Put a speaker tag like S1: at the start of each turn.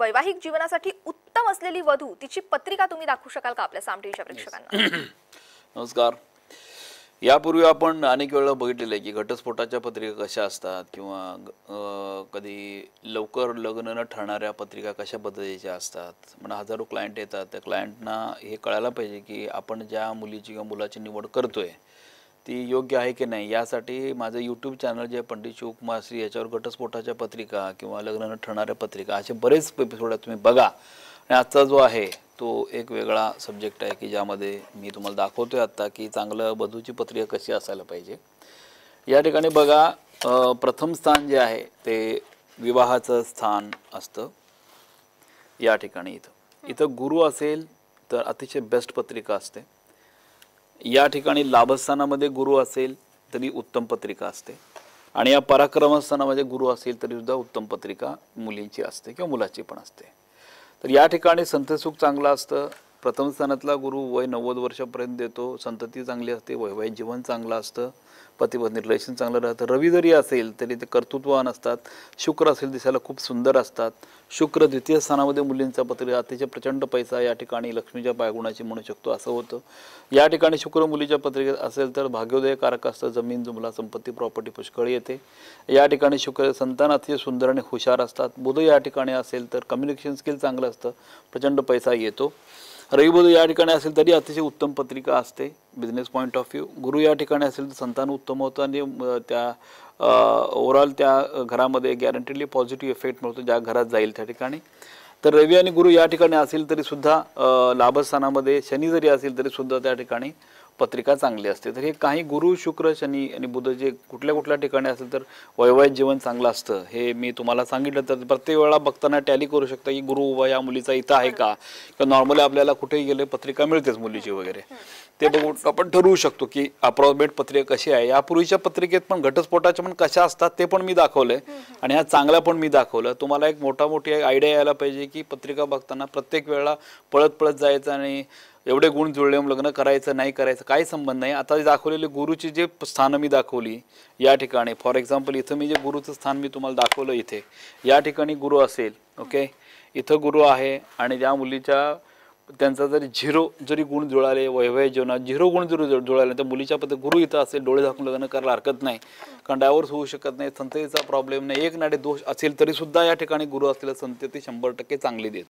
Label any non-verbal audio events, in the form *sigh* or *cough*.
S1: वैवाहिक जीवनासाठी उत्तम असलेली वधू तिची पत्रिका तुम्ही दाखवू शकाल का आपल्या सामटीच्या प्रेक्षकांना *clears throat* नमस्कार यापूर्वी आपण अनेक वेळा बघितलेलं आहे की घटस्फोटाच्या पत्रिका कशा असतात किंवा कधी लवकर लग्न न ठरणाऱ्या पत्रिका कशा पद्धतीच्या असतात म्हणजे हजारो क्लायंट येतात त्या क्लायंटना हे कळायला पाहिजे की आपण ज्या मुलीची किंवा मुलाची निवड करतोय ती योग्य आहे की नाही यासाठी माझं यूट्यूब चॅनल जे पंडित शिवकुमार श्री याच्यावर घटस्फोटाच्या पत्रिका किंवा लग्न ठरणाऱ्या पत्रिका असे बरेच एपिसोड तुम्ही बघा आणि आजचा जो आहे तो एक वेगळा सब्जेक्ट आहे की ज्यामध्ये मी तुम्हाला दाखवतो आहे आत्ता की चांगलं बधूची पत्रिका कशी असायला पाहिजे या ठिकाणी बघा प्रथम स्थान जे आहे ते विवाहाचं स्थान असतं या ठिकाणी इथं इथं गुरु असेल तर अतिशय बेस्ट पत्रिका असते या ठिकाणी लाभस्थानामध्ये गुरु असेल तरी उत्तम पत्रिका असते आणि या पराक्रमस्थानामध्ये गुरु असेल तरी सुद्धा उत्तम पत्रिका मुलींची असते किंवा मुलाची पण असते तर या ठिकाणी संतसुख चांगलं असतं प्रथम स्थानातला गुरु वय नव्वद वर्षापर्यंत देतो संतती चांगली असते वैवाहिक वय जीवन चांगलं असतं पतिपत्नी रिलेशन चांगलं राहतं रवी जरी असेल तरी ते कर्तृत्ववान असतात शुक्र असेल दिसायला खूप सुंदर असतात शुक्र द्वितीय स्थानामध्ये मुलींचा पत्र अतिशय प्रचंड पैसा या ठिकाणी लक्ष्मीच्या पायगुणाची म्हणू शकतो असं होतं या ठिकाणी शुक्र मुलीच्या पत्रिकेत असेल तर भाग्योदय कारक असतं जमीन जुमला संपत्ती प्रॉपर्टी पुष्कळ येते या ठिकाणी शुक्र संतान अतिशय सुंदर आणि हुशार असतात बुध या ठिकाणी असेल तर कम्युनिकेशन स्किल चांगलं असतं प्रचंड पैसा येतो रविबोध या ठिकाणी असेल तरी अतिशय उत्तम पत्रिका असते बिझनेस पॉईंट ऑफ व्ह्यू गुरु या ठिकाणी असेल तर संतान उत्तम होतं आणि त्या ओव्हरऑल त्या घरामध्ये गॅरंटेडली पॉझिटिव्ह इफेक्ट मिळतो ज्या घरात जाईल त्या ठिकाणी तर रवी आणि गुरु या ठिकाणी असेल तरी सुद्धा लाभस्थानामध्ये शनी जरी असेल तरी सुद्धा त्या ठिकाणी पत्रिका चांगली असते तर हे काही गुरु शुक्र शनी आणि बुध जे कुठल्या कुठल्या ठिकाणी असेल तर वैवाहिक जीवन चांगलं असतं हे मी तुम्हाला सांगितलं तर प्रत्येक वेळा बघताना टॅली करू शकता की गुरु व या मुलीचा इथं आहे का किंवा नॉर्मली आपल्याला कुठेही गेले पत्रिका मिळतेच मुलीची वगैरे ते बघून आपण ठरवू शकतो की अप्रॉक्सिमेट पत्रिका कशी आहे यापूर्वीच्या पत्रिकेत पण घटस्फोटाच्या पण कशा असतात ते पण मी दाखवलंय आणि ह्या चांगल्या पण मी दाखवलं तुम्हाला एक मोठा मोठी आयडिया यायला पाहिजे की पत्रिका बघताना प्रत्येक वेळेला पळत पळत जायचं आणि एवढे गुण जुळले लग्न करायचं नाही करायचं काही संबंध नाही आता दाखवलेले गुरुची जे स्थानं मी दाखवली या ठिकाणी फॉर एक्झाम्पल इथं मी जे गुरुचं स्थान मी तुम्हाला दाखवलं इथे या ठिकाणी गुरु असेल ओके इथं गुरु आहे आणि ज्या मुलीच्या त्यांचा जरी झिरो जरी गुण जुळाले वैवय जीवनात झिरो गुण जरी जुळाले तर मुलीच्या पद्धत गुरु इथं असेल डोळे झाकून लग्न करायला हरकत नाही कारण डायव्हर्स होऊ शकत नाही संततेचा प्रॉब्लेम नाही एक नाडे दोष असेल तरी सुद्धा या ठिकाणी गुरु असलेल्या संतती शंभर टक्के चांगली देत